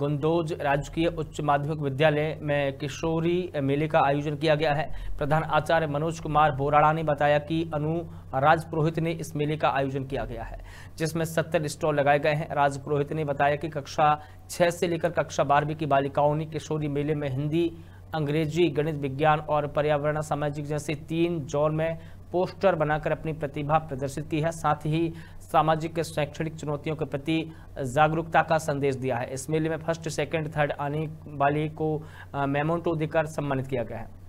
गुंदोज राजकीय उच्च माध्यमिक विद्यालय में किशोरी मेले का आयोजन किया गया है प्रधान आचार्य मनोज कुमार बोराड़ा ने बताया कि अनु राजपुरोहित ने इस मेले का आयोजन किया गया है जिसमें सत्तर स्टॉल लगाए गए हैं राजपुरोहित ने बताया कि कक्षा छः से लेकर कक्षा बारहवीं की बालिकाओं ने किशोरी मेले में हिंदी अंग्रेजी गणित विज्ञान और पर्यावरण सामाजिक जैसे तीन जोन में पोस्टर बनाकर अपनी प्रतिभा प्रदर्शित की है साथ ही सामाजिक शैक्षणिक चुनौतियों के प्रति जागरूकता का संदेश दिया है इस मेले में फर्स्ट सेकंड थर्ड आने वाले को मेमोटो देकर सम्मानित किया गया है